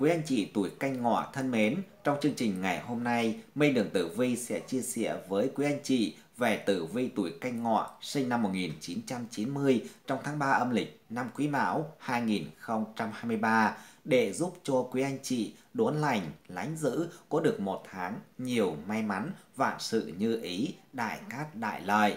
Quý anh chị tuổi canh ngọ thân mến, trong chương trình ngày hôm nay, Minh Đường Tử Vi sẽ chia sẻ với quý anh chị về tử vi tuổi canh ngọ sinh năm 1990 trong tháng 3 âm lịch năm Quý Mão 2023 để giúp cho quý anh chị đốn lành, lánh giữ, có được một tháng nhiều may mắn, vạn sự như ý, đại cát đại lợi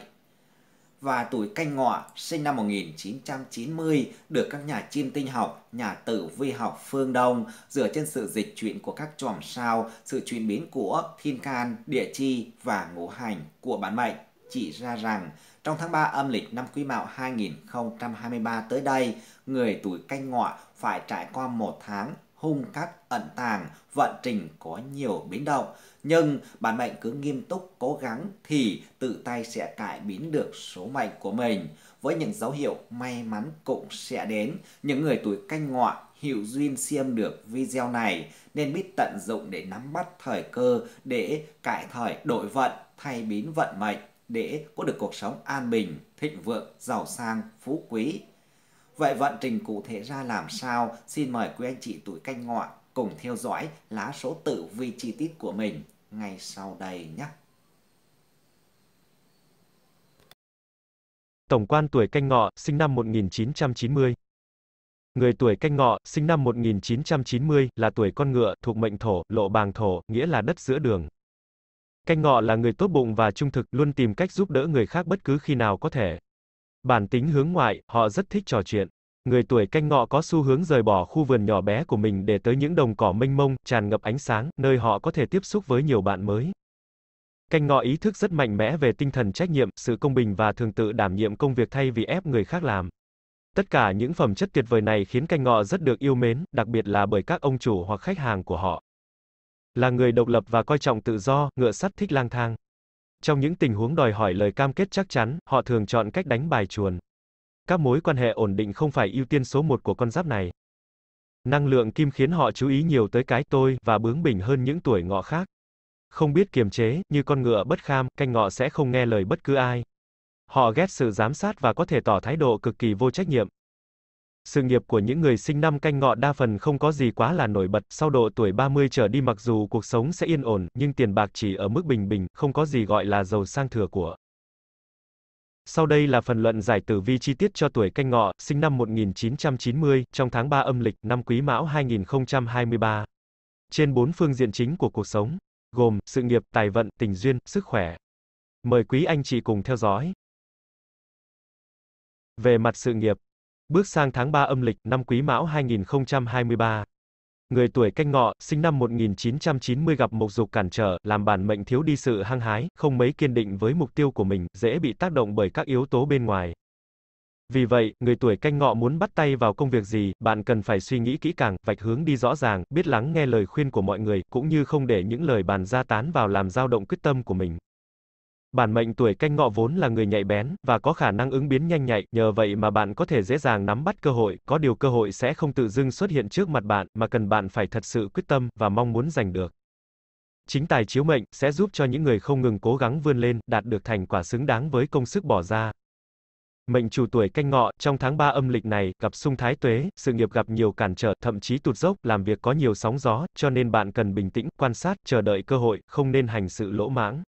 và tuổi canh ngọ sinh năm 1990 được các nhà chiêm tinh học, nhà tử vi học phương Đông dựa trên sự dịch chuyển của các chòm sao, sự chuyển biến của thiên can, địa chi và ngũ hành của bản mệnh chỉ ra rằng trong tháng 3 âm lịch năm Quý Mão 2023 tới đây, người tuổi canh ngọ phải trải qua một tháng hung các ẩn tàng, vận trình có nhiều biến động. Nhưng bản mệnh cứ nghiêm túc cố gắng thì tự tay sẽ cải biến được số mệnh của mình. Với những dấu hiệu may mắn cũng sẽ đến, những người tuổi canh ngọ hữu duyên xem được video này nên biết tận dụng để nắm bắt thời cơ để cải thời đổi vận, thay biến vận mệnh để có được cuộc sống an bình, thịnh vượng, giàu sang, phú quý Vậy vận trình cụ thể ra làm sao? Xin mời quý anh chị tuổi canh ngọ cùng theo dõi lá số tử vi chi tiết của mình ngay sau đây nhé. Tổng quan tuổi canh ngọ, sinh năm 1990. Người tuổi canh ngọ, sinh năm 1990, là tuổi con ngựa, thuộc mệnh thổ, lộ bàng thổ, nghĩa là đất giữa đường. Canh ngọ là người tốt bụng và trung thực, luôn tìm cách giúp đỡ người khác bất cứ khi nào có thể. Bản tính hướng ngoại, họ rất thích trò chuyện. Người tuổi canh ngọ có xu hướng rời bỏ khu vườn nhỏ bé của mình để tới những đồng cỏ mênh mông, tràn ngập ánh sáng, nơi họ có thể tiếp xúc với nhiều bạn mới. Canh ngọ ý thức rất mạnh mẽ về tinh thần trách nhiệm, sự công bình và thường tự đảm nhiệm công việc thay vì ép người khác làm. Tất cả những phẩm chất tuyệt vời này khiến canh ngọ rất được yêu mến, đặc biệt là bởi các ông chủ hoặc khách hàng của họ. Là người độc lập và coi trọng tự do, ngựa sắt thích lang thang. Trong những tình huống đòi hỏi lời cam kết chắc chắn, họ thường chọn cách đánh bài chuồn. Các mối quan hệ ổn định không phải ưu tiên số một của con giáp này. Năng lượng kim khiến họ chú ý nhiều tới cái tôi và bướng bỉnh hơn những tuổi ngọ khác. Không biết kiềm chế, như con ngựa bất kham, canh ngọ sẽ không nghe lời bất cứ ai. Họ ghét sự giám sát và có thể tỏ thái độ cực kỳ vô trách nhiệm sự nghiệp của những người sinh năm canh ngọ đa phần không có gì quá là nổi bật, sau độ tuổi 30 trở đi mặc dù cuộc sống sẽ yên ổn, nhưng tiền bạc chỉ ở mức bình bình, không có gì gọi là giàu sang thừa của. Sau đây là phần luận giải tử vi chi tiết cho tuổi canh ngọ, sinh năm 1990, trong tháng 3 âm lịch, năm quý mão 2023. Trên bốn phương diện chính của cuộc sống, gồm sự nghiệp, tài vận, tình duyên, sức khỏe. Mời quý anh chị cùng theo dõi. Về mặt sự nghiệp, Bước sang tháng 3 âm lịch, năm Quý Mão 2023. Người tuổi canh ngọ, sinh năm 1990 gặp mộc dục cản trở, làm bản mệnh thiếu đi sự hăng hái, không mấy kiên định với mục tiêu của mình, dễ bị tác động bởi các yếu tố bên ngoài. Vì vậy, người tuổi canh ngọ muốn bắt tay vào công việc gì, bạn cần phải suy nghĩ kỹ càng, vạch hướng đi rõ ràng, biết lắng nghe lời khuyên của mọi người, cũng như không để những lời bàn ra tán vào làm dao động quyết tâm của mình. Bản mệnh tuổi canh ngọ vốn là người nhạy bén, và có khả năng ứng biến nhanh nhạy, nhờ vậy mà bạn có thể dễ dàng nắm bắt cơ hội, có điều cơ hội sẽ không tự dưng xuất hiện trước mặt bạn, mà cần bạn phải thật sự quyết tâm, và mong muốn giành được. Chính tài chiếu mệnh, sẽ giúp cho những người không ngừng cố gắng vươn lên, đạt được thành quả xứng đáng với công sức bỏ ra. Mệnh chủ tuổi canh ngọ, trong tháng 3 âm lịch này, gặp xung thái tuế, sự nghiệp gặp nhiều cản trở, thậm chí tụt dốc, làm việc có nhiều sóng gió, cho nên bạn cần bình tĩnh, quan sát, chờ đợi cơ hội, không nên hành sự lỗ mãng.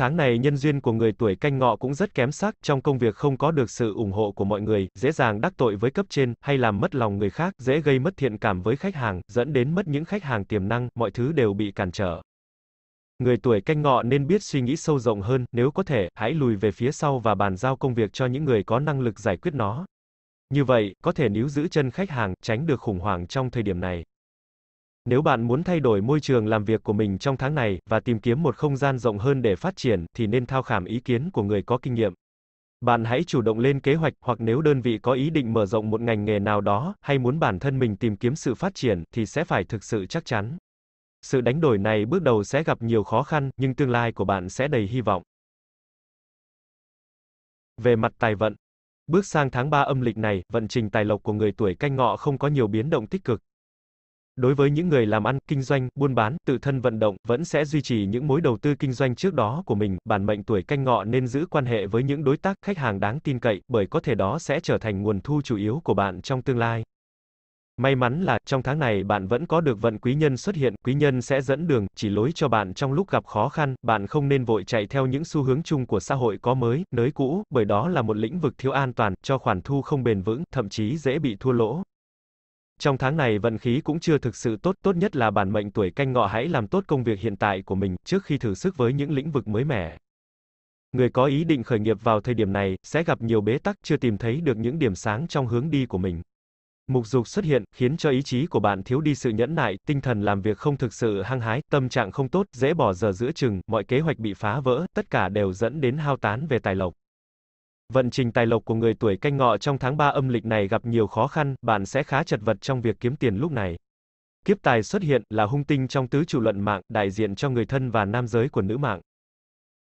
Tháng này nhân duyên của người tuổi canh ngọ cũng rất kém sắc, trong công việc không có được sự ủng hộ của mọi người, dễ dàng đắc tội với cấp trên, hay làm mất lòng người khác, dễ gây mất thiện cảm với khách hàng, dẫn đến mất những khách hàng tiềm năng, mọi thứ đều bị cản trở. Người tuổi canh ngọ nên biết suy nghĩ sâu rộng hơn, nếu có thể, hãy lùi về phía sau và bàn giao công việc cho những người có năng lực giải quyết nó. Như vậy, có thể níu giữ chân khách hàng, tránh được khủng hoảng trong thời điểm này. Nếu bạn muốn thay đổi môi trường làm việc của mình trong tháng này và tìm kiếm một không gian rộng hơn để phát triển thì nên thao khảm ý kiến của người có kinh nghiệm. Bạn hãy chủ động lên kế hoạch hoặc nếu đơn vị có ý định mở rộng một ngành nghề nào đó hay muốn bản thân mình tìm kiếm sự phát triển thì sẽ phải thực sự chắc chắn. Sự đánh đổi này bước đầu sẽ gặp nhiều khó khăn nhưng tương lai của bạn sẽ đầy hy vọng. Về mặt tài vận, bước sang tháng 3 âm lịch này, vận trình tài lộc của người tuổi canh ngọ không có nhiều biến động tích cực, Đối với những người làm ăn, kinh doanh, buôn bán, tự thân vận động, vẫn sẽ duy trì những mối đầu tư kinh doanh trước đó của mình, bản mệnh tuổi canh ngọ nên giữ quan hệ với những đối tác, khách hàng đáng tin cậy, bởi có thể đó sẽ trở thành nguồn thu chủ yếu của bạn trong tương lai. May mắn là, trong tháng này bạn vẫn có được vận quý nhân xuất hiện, quý nhân sẽ dẫn đường, chỉ lối cho bạn trong lúc gặp khó khăn, bạn không nên vội chạy theo những xu hướng chung của xã hội có mới, nới cũ, bởi đó là một lĩnh vực thiếu an toàn, cho khoản thu không bền vững, thậm chí dễ bị thua lỗ, trong tháng này vận khí cũng chưa thực sự tốt, tốt nhất là bản mệnh tuổi canh ngọ hãy làm tốt công việc hiện tại của mình, trước khi thử sức với những lĩnh vực mới mẻ. Người có ý định khởi nghiệp vào thời điểm này, sẽ gặp nhiều bế tắc, chưa tìm thấy được những điểm sáng trong hướng đi của mình. Mục dục xuất hiện, khiến cho ý chí của bạn thiếu đi sự nhẫn nại, tinh thần làm việc không thực sự hăng hái, tâm trạng không tốt, dễ bỏ giờ giữa chừng, mọi kế hoạch bị phá vỡ, tất cả đều dẫn đến hao tán về tài lộc. Vận trình tài lộc của người tuổi canh ngọ trong tháng 3 âm lịch này gặp nhiều khó khăn, bạn sẽ khá chật vật trong việc kiếm tiền lúc này. Kiếp tài xuất hiện là hung tinh trong tứ trụ luận mạng, đại diện cho người thân và nam giới của nữ mạng.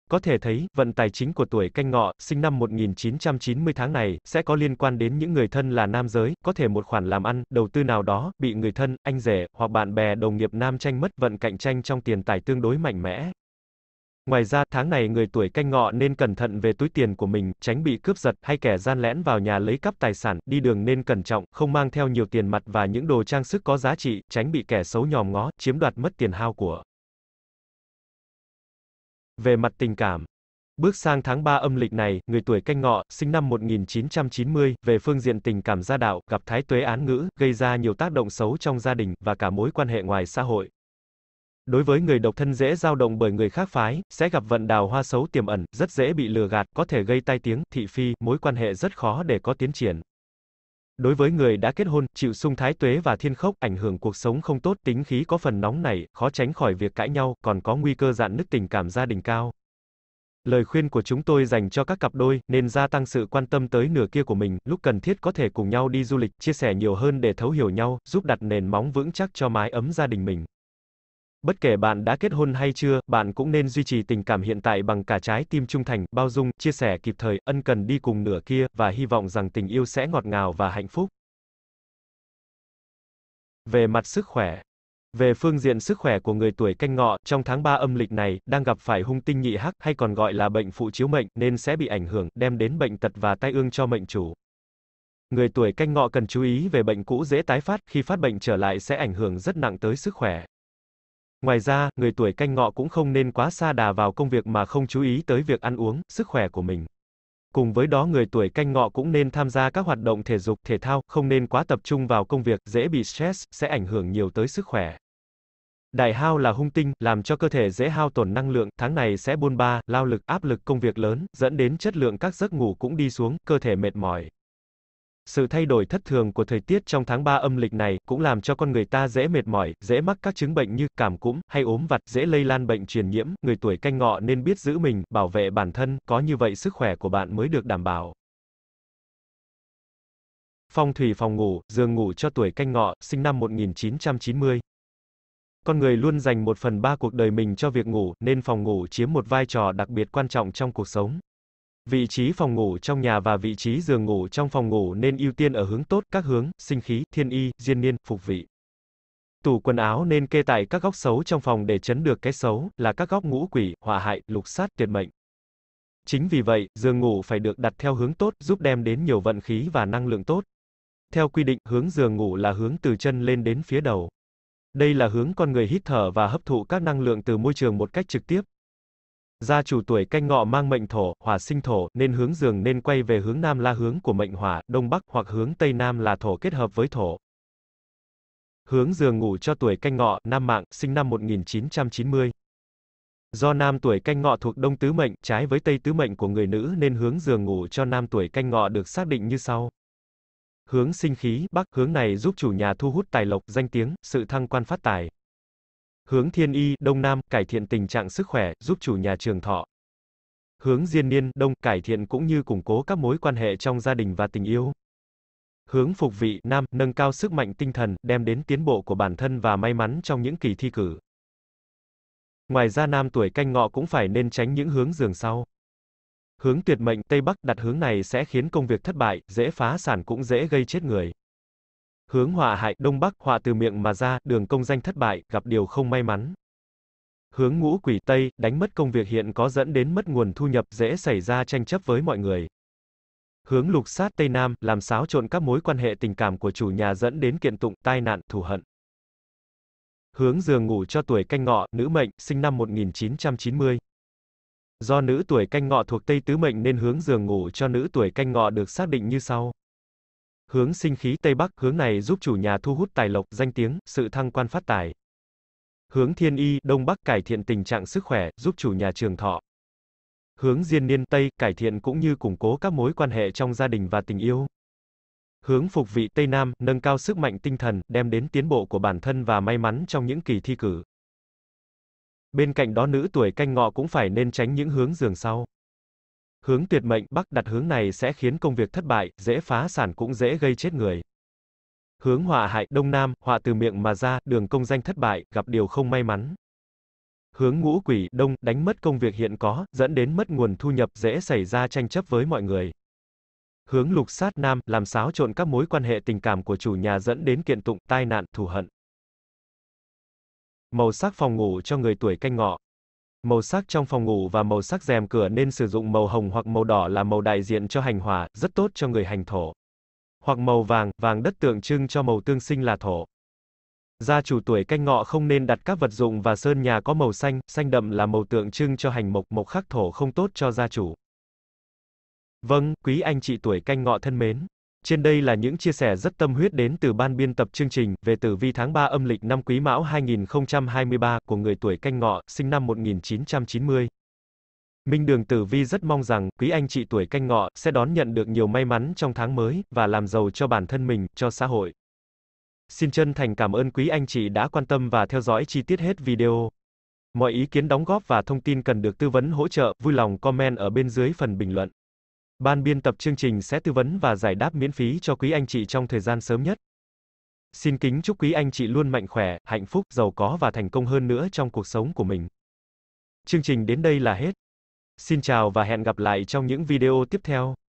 Có thể thấy, vận tài chính của tuổi canh ngọ, sinh năm 1990 tháng này, sẽ có liên quan đến những người thân là nam giới, có thể một khoản làm ăn, đầu tư nào đó, bị người thân, anh rể, hoặc bạn bè đồng nghiệp nam tranh mất vận cạnh tranh trong tiền tài tương đối mạnh mẽ, Ngoài ra, tháng này người tuổi canh ngọ nên cẩn thận về túi tiền của mình, tránh bị cướp giật hay kẻ gian lẽn vào nhà lấy cắp tài sản, đi đường nên cẩn trọng, không mang theo nhiều tiền mặt và những đồ trang sức có giá trị, tránh bị kẻ xấu nhòm ngó, chiếm đoạt mất tiền hao của. Về mặt tình cảm, Bước sang tháng 3 âm lịch này, người tuổi canh ngọ, sinh năm 1990, về phương diện tình cảm gia đạo, gặp thái tuế án ngữ, gây ra nhiều tác động xấu trong gia đình, và cả mối quan hệ ngoài xã hội. Đối với người độc thân dễ dao động bởi người khác phái, sẽ gặp vận đào hoa xấu tiềm ẩn, rất dễ bị lừa gạt, có thể gây tai tiếng, thị phi, mối quan hệ rất khó để có tiến triển. Đối với người đã kết hôn, chịu sung thái tuế và thiên khốc, ảnh hưởng cuộc sống không tốt, tính khí có phần nóng nảy, khó tránh khỏi việc cãi nhau, còn có nguy cơ dạn nứt tình cảm gia đình cao. Lời khuyên của chúng tôi dành cho các cặp đôi, nên gia tăng sự quan tâm tới nửa kia của mình, lúc cần thiết có thể cùng nhau đi du lịch, chia sẻ nhiều hơn để thấu hiểu nhau, giúp đặt nền móng vững chắc cho mái ấm gia đình mình. Bất kể bạn đã kết hôn hay chưa, bạn cũng nên duy trì tình cảm hiện tại bằng cả trái tim trung thành, bao dung, chia sẻ kịp thời, ân cần đi cùng nửa kia và hy vọng rằng tình yêu sẽ ngọt ngào và hạnh phúc. Về mặt sức khỏe, về phương diện sức khỏe của người tuổi canh ngọ, trong tháng 3 âm lịch này, đang gặp phải hung tinh nhị hắc hay còn gọi là bệnh phụ chiếu mệnh, nên sẽ bị ảnh hưởng, đem đến bệnh tật và tai ương cho mệnh chủ. Người tuổi canh ngọ cần chú ý về bệnh cũ dễ tái phát, khi phát bệnh trở lại sẽ ảnh hưởng rất nặng tới sức khỏe. Ngoài ra, người tuổi canh ngọ cũng không nên quá xa đà vào công việc mà không chú ý tới việc ăn uống, sức khỏe của mình. Cùng với đó người tuổi canh ngọ cũng nên tham gia các hoạt động thể dục, thể thao, không nên quá tập trung vào công việc, dễ bị stress, sẽ ảnh hưởng nhiều tới sức khỏe. Đại hao là hung tinh, làm cho cơ thể dễ hao tổn năng lượng, tháng này sẽ buôn ba, lao lực, áp lực công việc lớn, dẫn đến chất lượng các giấc ngủ cũng đi xuống, cơ thể mệt mỏi. Sự thay đổi thất thường của thời tiết trong tháng 3 âm lịch này cũng làm cho con người ta dễ mệt mỏi, dễ mắc các chứng bệnh như cảm cúm hay ốm vặt, dễ lây lan bệnh truyền nhiễm, người tuổi canh ngọ nên biết giữ mình, bảo vệ bản thân, có như vậy sức khỏe của bạn mới được đảm bảo. Phong thủy phòng ngủ, giường ngủ cho tuổi canh ngọ, sinh năm 1990. Con người luôn dành một phần ba cuộc đời mình cho việc ngủ, nên phòng ngủ chiếm một vai trò đặc biệt quan trọng trong cuộc sống. Vị trí phòng ngủ trong nhà và vị trí giường ngủ trong phòng ngủ nên ưu tiên ở hướng tốt, các hướng, sinh khí, thiên y, diên niên, phục vị. Tủ quần áo nên kê tại các góc xấu trong phòng để chấn được cái xấu, là các góc ngũ quỷ, họa hại, lục sát, tuyệt mệnh. Chính vì vậy, giường ngủ phải được đặt theo hướng tốt, giúp đem đến nhiều vận khí và năng lượng tốt. Theo quy định, hướng giường ngủ là hướng từ chân lên đến phía đầu. Đây là hướng con người hít thở và hấp thụ các năng lượng từ môi trường một cách trực tiếp, Gia chủ tuổi canh ngọ mang mệnh thổ, hỏa sinh thổ, nên hướng giường nên quay về hướng nam là hướng của mệnh hỏa, đông bắc hoặc hướng tây nam là thổ kết hợp với thổ. Hướng giường ngủ cho tuổi canh ngọ, nam mạng, sinh năm 1990. Do nam tuổi canh ngọ thuộc đông tứ mệnh, trái với tây tứ mệnh của người nữ nên hướng giường ngủ cho nam tuổi canh ngọ được xác định như sau. Hướng sinh khí, bắc, hướng này giúp chủ nhà thu hút tài lộc, danh tiếng, sự thăng quan phát tài. Hướng Thiên Y, Đông Nam, cải thiện tình trạng sức khỏe, giúp chủ nhà trường thọ. Hướng Diên Niên, Đông, cải thiện cũng như củng cố các mối quan hệ trong gia đình và tình yêu. Hướng Phục Vị, Nam, nâng cao sức mạnh tinh thần, đem đến tiến bộ của bản thân và may mắn trong những kỳ thi cử. Ngoài ra nam tuổi canh ngọ cũng phải nên tránh những hướng giường sau. Hướng tuyệt mệnh Tây Bắc đặt hướng này sẽ khiến công việc thất bại, dễ phá sản cũng dễ gây chết người hướng họa hại, đông bắc, họa từ miệng mà ra, đường công danh thất bại, gặp điều không may mắn. Hướng ngũ quỷ Tây, đánh mất công việc hiện có dẫn đến mất nguồn thu nhập, dễ xảy ra tranh chấp với mọi người. Hướng lục sát Tây Nam, làm xáo trộn các mối quan hệ tình cảm của chủ nhà dẫn đến kiện tụng, tai nạn, thù hận. Hướng giường ngủ cho tuổi canh ngọ, nữ mệnh, sinh năm 1990. Do nữ tuổi canh ngọ thuộc Tây Tứ Mệnh nên hướng giường ngủ cho nữ tuổi canh ngọ được xác định như sau hướng sinh khí Tây Bắc, hướng này giúp chủ nhà thu hút tài lộc, danh tiếng, sự thăng quan phát tài. Hướng thiên y, Đông Bắc cải thiện tình trạng sức khỏe, giúp chủ nhà trường thọ. Hướng diên niên Tây, cải thiện cũng như củng cố các mối quan hệ trong gia đình và tình yêu. Hướng phục vị Tây Nam, nâng cao sức mạnh tinh thần, đem đến tiến bộ của bản thân và may mắn trong những kỳ thi cử. Bên cạnh đó nữ tuổi canh ngọ cũng phải nên tránh những hướng giường sau. Hướng tuyệt mệnh bắc đặt hướng này sẽ khiến công việc thất bại, dễ phá sản cũng dễ gây chết người. Hướng họa hại đông nam, họa từ miệng mà ra, đường công danh thất bại, gặp điều không may mắn. Hướng ngũ quỷ đông đánh mất công việc hiện có, dẫn đến mất nguồn thu nhập, dễ xảy ra tranh chấp với mọi người. Hướng lục sát nam, làm xáo trộn các mối quan hệ tình cảm của chủ nhà dẫn đến kiện tụng, tai nạn, thù hận. Màu sắc phòng ngủ cho người tuổi canh ngọ. Màu sắc trong phòng ngủ và màu sắc rèm cửa nên sử dụng màu hồng hoặc màu đỏ là màu đại diện cho hành hỏa, rất tốt cho người hành thổ. Hoặc màu vàng, vàng đất tượng trưng cho màu tương sinh là thổ. Gia chủ tuổi canh ngọ không nên đặt các vật dụng và sơn nhà có màu xanh, xanh đậm là màu tượng trưng cho hành mộc, mộc khắc thổ không tốt cho gia chủ. Vâng, quý anh chị tuổi canh ngọ thân mến. Trên đây là những chia sẻ rất tâm huyết đến từ ban biên tập chương trình về tử vi tháng 3 âm lịch năm Quý Mão 2023 của người tuổi Canh Ngọ, sinh năm 1990. Minh Đường Tử Vi rất mong rằng quý anh chị tuổi Canh Ngọ sẽ đón nhận được nhiều may mắn trong tháng mới và làm giàu cho bản thân mình, cho xã hội. Xin chân thành cảm ơn quý anh chị đã quan tâm và theo dõi chi tiết hết video. Mọi ý kiến đóng góp và thông tin cần được tư vấn hỗ trợ, vui lòng comment ở bên dưới phần bình luận. Ban biên tập chương trình sẽ tư vấn và giải đáp miễn phí cho quý anh chị trong thời gian sớm nhất. Xin kính chúc quý anh chị luôn mạnh khỏe, hạnh phúc, giàu có và thành công hơn nữa trong cuộc sống của mình. Chương trình đến đây là hết. Xin chào và hẹn gặp lại trong những video tiếp theo.